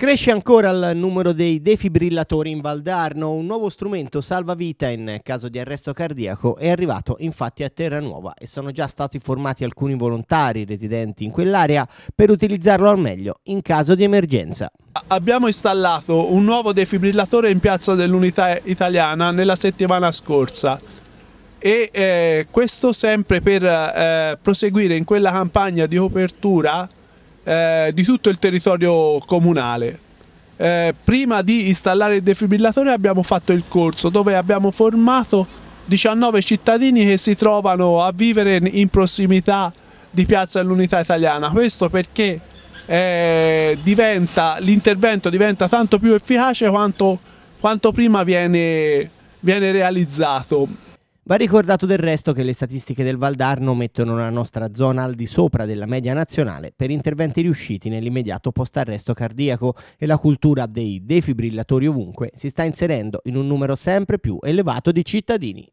Cresce ancora il numero dei defibrillatori in Valdarno, un nuovo strumento salvavita in caso di arresto cardiaco è arrivato infatti a Terranuova e sono già stati formati alcuni volontari residenti in quell'area per utilizzarlo al meglio in caso di emergenza. Abbiamo installato un nuovo defibrillatore in piazza dell'Unità Italiana nella settimana scorsa e eh, questo sempre per eh, proseguire in quella campagna di copertura eh, di tutto il territorio comunale. Eh, prima di installare il defibrillatore abbiamo fatto il corso dove abbiamo formato 19 cittadini che si trovano a vivere in prossimità di Piazza dell'Unità Italiana. Questo perché eh, l'intervento diventa tanto più efficace quanto, quanto prima viene, viene realizzato. Va ricordato del resto che le statistiche del Valdarno mettono la nostra zona al di sopra della media nazionale per interventi riusciti nell'immediato post-arresto cardiaco e la cultura dei defibrillatori ovunque si sta inserendo in un numero sempre più elevato di cittadini.